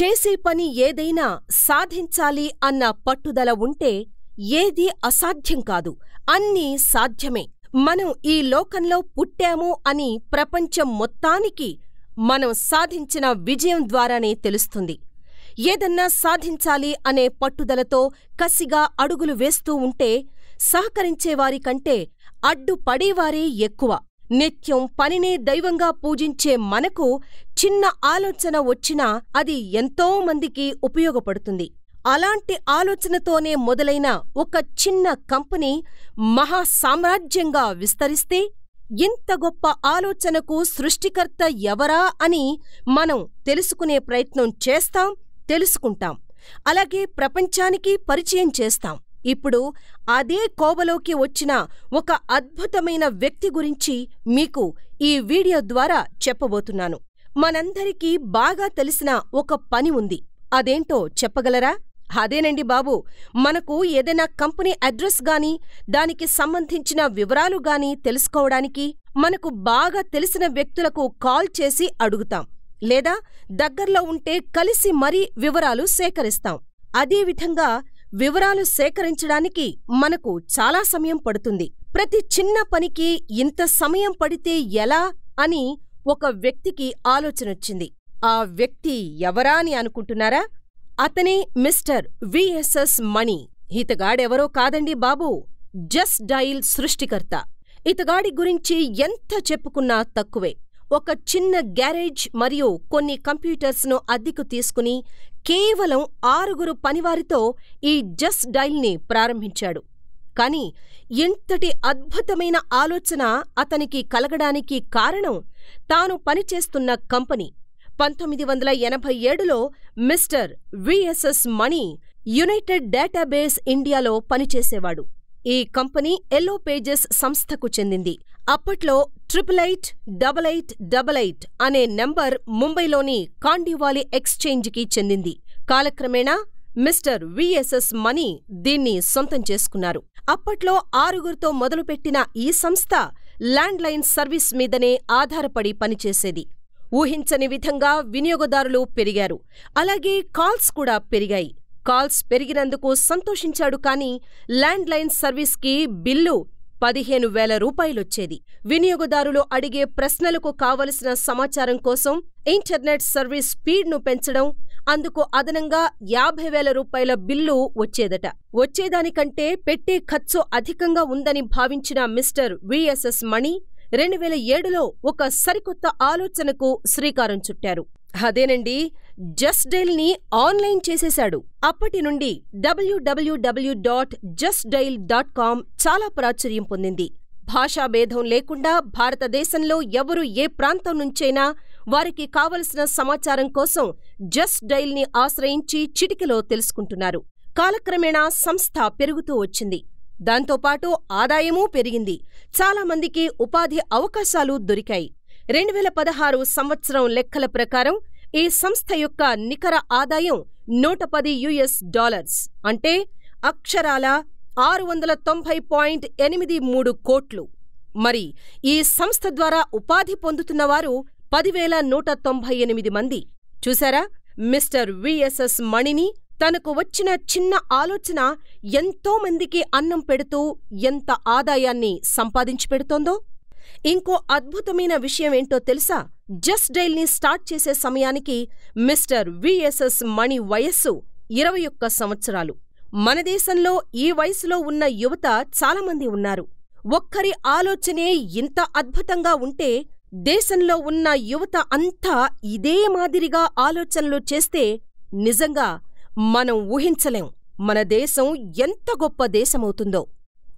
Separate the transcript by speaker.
Speaker 1: చేసే పని ఏదైనా సాధించాలి అన్న పట్టుదల ఉంటే ఏది అసాధ్యం కాదు అన్నీ సాధ్యమే మనం ఈ లోకంలో పుట్టాము అని ప్రపంచం మొత్తానికి మనం సాధించిన విజయం ద్వారానే తెలుస్తుంది ఏదన్నా సాధించాలి అనే పట్టుదలతో కసిగా అడుగులు వేస్తూ ఉంటే సహకరించేవారికంటే అడ్డుపడేవారే ఎక్కువ నిత్యం పనినే దైవంగా పూజించే మనకు చిన్న ఆలోచన వచ్చినా అది ఎంతో మందికి ఉపయోగపడుతుంది అలాంటి ఆలోచనతోనే మొదలైన ఒక చిన్న కంపెనీ మహా సామ్రాజ్యంగా విస్తరిస్తే ఇంత గొప్ప ఆలోచనకు సృష్టికర్త ఎవరా అని మనం తెలుసుకునే ప్రయత్నం చేస్తాం తెలుసుకుంటాం అలాగే ప్రపంచానికి పరిచయం చేస్తాం ఇప్పుడు అదే కోవలోకి వచ్చిన ఒక అద్భుతమైన వ్యక్తి గురించి మీకు ఈ వీడియో ద్వారా చెప్పబోతున్నాను మనందరికీ బాగా తెలిసిన ఒక పని ఉంది అదేంటో చెప్పగలరా అదేనండి బాబు మనకు ఏదైనా కంపెనీ అడ్రస్ గాని దానికి సంబంధించిన వివరాలు గాని తెలుసుకోవడానికి మనకు బాగా తెలిసిన వ్యక్తులకు కాల్ చేసి అడుగుతాం లేదా దగ్గర్లో ఉంటే కలిసి మరీ వివరాలు సేకరిస్తాం అదేవిధంగా వివరాలు సేకరించడానికి మనకు చాలా సమయం పడుతుంది ప్రతి చిన్న పనికి ఇంత సమయం పడితే ఎలా అని ఒక వ్యక్తికి ఆలోచనొచ్చింది ఆ వ్యక్తి ఎవరా అని అనుకుంటున్నారా అతనే మిస్టర్ విఎస్ఎస్ మణి ఇతగాడెవరో కాదండి బాబు జస్ట్ డైల్ సృష్టికర్త ఇతగాడి గురించి ఎంత చెప్పుకున్నా తక్కువే ఒక చిన్న గ్యారేజ్ మరియు కొన్ని కంప్యూటర్స్ను అద్దెకు తీసుకుని కేవలం ఆరుగురు పనివారితో ఈ జస్ డైల్ని ప్రారంభించాడు కాని ఇంతటి అద్భుతమైన ఆలోచన అతనికి కలగడానికి కారణం తాను పనిచేస్తున్న కంపెనీ పంతొమ్మిది వందల ఎనభై ఏడులో mister VSS Mani United Database ఇండియాలో పనిచేసేవాడు ఈ కంపెనీ ఎల్లో పేజెస్ సంస్థకు చెందింది అప్పట్లో triple eight double eight double eight అనే నంబర్ ముంబైలోని కాండివాలి ఎక్స్చేంజ్కి చెందింది కాలక్రమేణా మిస్టర్ విఎస్ఎస్ మనీ దీన్ని సొంతం చేసుకున్నారు అప్పట్లో ఆరుగురితో మొదలుపెట్టిన ఈ సంస్థ ల్యాండ్లైన్ సర్వీస్ మీదనే ఆధారపడి పనిచేసేది ఊహించని విధంగా వినియోగదారులు పెరిగారు అలాగే కాల్స్ కూడా పెరిగాయి కాల్స్ పెరిగినందుకు సంతోషించాడు కానీ ల్యాండ్లైన్ సర్వీస్కి బిల్లు పదిహేను వేల రూపాయలొచ్చేది వినియోగదారులు అడిగే ప్రశ్నలకు కావలసిన సమాచారం కోసం ఇంటర్నెట్ సర్వీస్ స్పీడ్ను పెంచడం అందుకు అదనంగా యాభై వేల రూపాయల బిల్లు వచ్చేదట వచ్చేదానికంటే పెట్టే ఖర్చు అధికంగా ఉందని భావించిన మిస్టర్ విఎస్ఎస్ మణి రెండు వేల ఏడులో ఒక సరికొత్త ఆలోచనకు శ్రీకారం చుట్టారు అదేనండి జస్ట్ డైల్ ని ఆన్లైన్ చేసేశాడు అప్పటి నుండి డబ్ల్యూడబ్ల్యూడబ్ల్యూ డాట్ డైల్ డాట్ కామ్ చాలా ప్రాచుర్యం పొందింది భాషాభేదం లేకుండా భారతదేశంలో ఎవరు ఏ ప్రాంతం నుంచైనా వారికి కావలసిన సమాచారం కోసం జస్ట్ ని ఆశ్రయించి చిటికలో తెలుసుకుంటున్నారు కాలక్రమేణా సంస్థ పెరుగుతూ వచ్చింది దాంతోపాటు ఆదాయమూ పెరిగింది చాలామందికి ఉపాధి అవకాశాలు దొరికాయి రెండువేల పదహారు సంవత్సరం లెక్కల ప్రకారం ఈ సంస్థ యొక్క నికర ఆదాయం నూట పది యుఎస్ డాలర్స్ అంటే అక్షరాల ఆరు వందల తొంభై పాయింట్ ఎనిమిది మూడు కోట్లు మరి ఈ సంస్థ ద్వారా ఉపాధి పొందుతున్నవారు పదివేల నూట తొంభై ఎనిమిది మంది చూశారా మిస్టర్ విఎస్ఎస్ మణిని తనకు వచ్చిన చిన్న ఆలోచన ఎంతోమందికి అన్నం పెడుతూ ఎంత ఆదాయాన్ని సంపాదించి పెడుతోందో ఇంకో అద్భుతమైన విషయం ఏంటో తెలుసా జస్ట్ డైల్ని స్టార్ట్ చేసే సమయానికి మిస్టర్ విఎస్ఎస్ మణి వయస్సు ఇరవై ఒక్క సంవత్సరాలు మన దేశంలో ఈ వయసులో ఉన్న యువత చాలామంది ఉన్నారు ఒక్కరి ఆలోచనే ఇంత అద్భుతంగా ఉంటే దేశంలో ఉన్న యువత అంతా ఇదే మాదిరిగా ఆలోచనలు చేస్తే నిజంగా మనం ఊహించలేం మన దేశం ఎంత గొప్ప దేశమవుతుందో